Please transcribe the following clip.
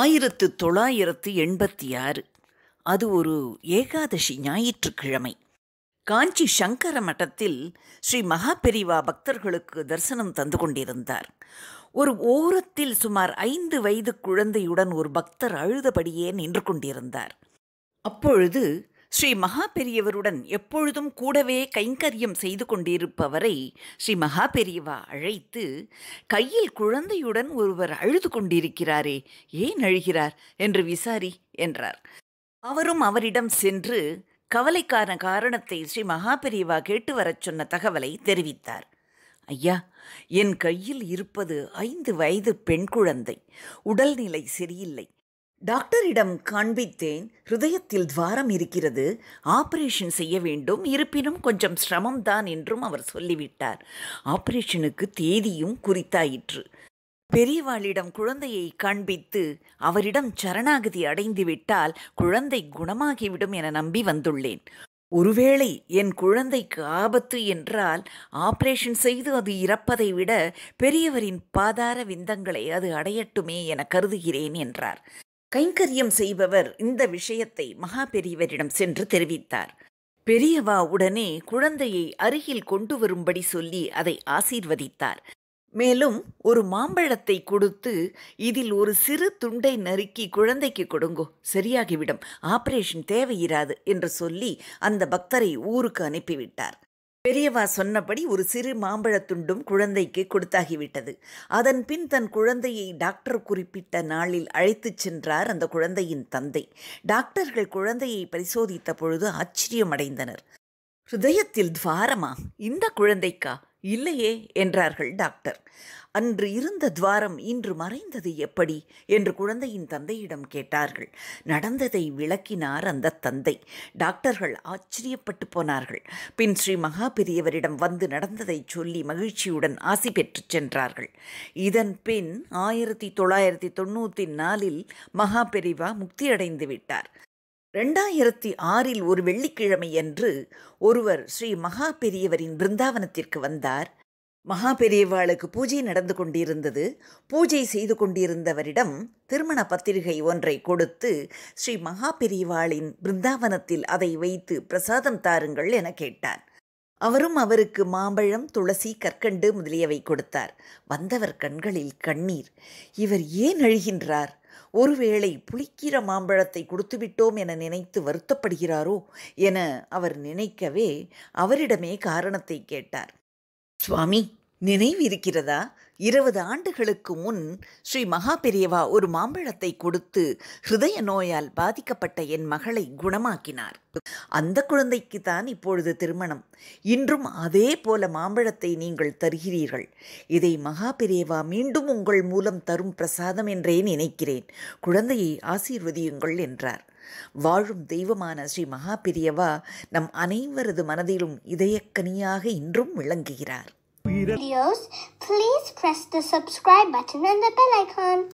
ஆயிரத்து தொள்ளாயிரத்து எண்பத்தி ஆறு அது ஒரு ஏகாதசி ஞாயிற்றுக்கிழமை காஞ்சி சங்கர மட்டத்தில் ஸ்ரீ மகாபெரிவா பக்தர்களுக்கு தரிசனம் தந்து கொண்டிருந்தார் ஒரு ஓரத்தில் சுமார் ஐந்து வயது குழந்தையுடன் ஒரு பக்தர் அழுதபடியே நின்று கொண்டிருந்தார் அப்பொழுது ஸ்ரீ மகா பெரியவருடன் எப்பொழுதும் கூடவே கைங்கரியம் செய்து கொண்டிருப்பவரை ஸ்ரீ மகா பெரியவா அழைத்து கையில் குழந்தையுடன் ஒருவர் அழுது கொண்டிருக்கிறாரே ஏன் அழுகிறார் என்று விசாரி என்றார் அவரும் அவரிடம் சென்று கவலைக்கான காரணத்தை ஸ்ரீ மகா பெரியவா கேட்டு வரச் சொன்ன தகவலை தெரிவித்தார் ஐயா என் கையில் இருப்பது ஐந்து வயது பெண் குழந்தை உடல்நிலை சரியில்லை டாக்டரிடம் காண்பித்தேன் ஹிருதயத்தில் துவாரம் இருக்கிறது ஆபரேஷன் செய்ய வேண்டும் இருப்பினும் கொஞ்சம் சிரமம்தான் என்றும் அவர் சொல்லிவிட்டார் ஆபரேஷனுக்கு தேதியும் குறித்தாயிற்று பெரியவாளிடம் குழந்தையை காண்பித்து அவரிடம் சரணாகதி அடைந்துவிட்டால் குழந்தை குணமாகிவிடும் என நம்பி வந்துள்ளேன் ஒருவேளை என் குழந்தைக்கு ஆபத்து என்றால் ஆபரேஷன் செய்து அது இறப்பதை விட பெரியவரின் பாதார விந்தங்களை அது அடையட்டுமே என கருதுகிறேன் என்றார் கைங்கரியம் செய்பவர் இந்த விஷயத்தை மகா பெரியவரிடம் சென்று தெரிவித்தார் பெரியவா உடனே குழந்தையை அருகில் கொண்டு வரும்படி சொல்லி அதை ஆசீர்வதித்தார் மேலும் ஒரு மாம்பழத்தை கொடுத்து இதில் ஒரு சிறு துண்டை நறுக்கி குழந்தைக்கு கொடுங்கோ சரியாகிவிடும் ஆபரேஷன் தேவையிராது என்று சொல்லி அந்த பக்தரை ஊருக்கு அனுப்பிவிட்டார் பெரியவா சொன்னபடி ஒரு சிறு மாம்பழத்துண்டும் குழந்தைக்கு கொடுத்தாகிவிட்டது அதன் பின் தன் குழந்தையை டாக்டர் குறிப்பிட்ட நாளில் அழைத்துச் சென்றார் அந்த குழந்தையின் தந்தை டாக்டர்கள் குழந்தையை பரிசோதித்த பொழுது ஆச்சரியமடைந்தனர் ஹுதயத்தில் துவாரமா இந்த குழந்தைக்கா இல்லையே என்றார்கள் டாக்டர் அன்று இருந்த துவாரம் இன்று மறைந்தது எப்படி என்று குழந்தையின் தந்தையிடம் கேட்டார்கள் நடந்ததை விளக்கினார் அந்த தந்தை டாக்டர்கள் ஆச்சரியப்பட்டு போனார்கள் பின் ஸ்ரீ மகா பெரியவரிடம் வந்து நடந்ததை சொல்லி மகிழ்ச்சியுடன் ஆசி பெற்று சென்றார்கள் இதன் பின் ஆயிரத்தி தொள்ளாயிரத்தி தொண்ணூற்றி நாலில் மகா பெரிவா முக்தியடைந்து விட்டார் ரெண்டாயிரத்தி ஆறில் ஒரு வெள்ளிக்கிழமை அன்று ஒருவர் ஸ்ரீ மகா பெரியவரின் பிருந்தாவனத்திற்கு வந்தார் மகா பெரியவாளுக்கு பூஜை நடந்து கொண்டிருந்தது பூஜை செய்து கொண்டிருந்தவரிடம் திருமண பத்திரிகை ஒன்றை கொடுத்து ஸ்ரீ மகா பெரியவாளின் பிருந்தாவனத்தில் அதை வைத்து பிரசாதம் தாருங்கள் என கேட்டார் அவரும் அவருக்கு மாம்பழம் துளசி கற்கண்டு முதலியவை கொடுத்தார் வந்தவர் கண்களில் கண்ணீர் இவர் ஏன் அழுகின்றார் ஒருவேளை புளிக்கிற மாம்பழத்தை கொடுத்துவிட்டோம் என நினைத்து வருத்தப்படுகிறாரோ என அவர் நினைக்கவே அவரிடமே காரணத்தை கேட்டார் சுவாமி நினைவிருக்கிறதா இருபது ஆண்டுகளுக்கு முன் ஸ்ரீ மகாபெரியவா ஒரு மாம்பழத்தை கொடுத்து ஹிருதய நோயால் பாதிக்கப்பட்ட என் மகளை குணமாக்கினார் அந்த குழந்தைக்கு தான் இப்பொழுது திருமணம் இன்றும் அதே போல மாம்பழத்தை நீங்கள் தருகிறீர்கள் இதை மகாபெரியவா மீண்டும் உங்கள் மூலம் தரும் பிரசாதம் என்றே நினைக்கிறேன் குழந்தையை ஆசீர்வதியுங்கள் என்றார் வாழும் தெய்வமான ஸ்ரீ மகாபெரியவா நம் அனைவரது மனதிலும் இதயக்கனியாக இன்றும் விளங்குகிறார் videos, please press the subscribe button and the bell icon.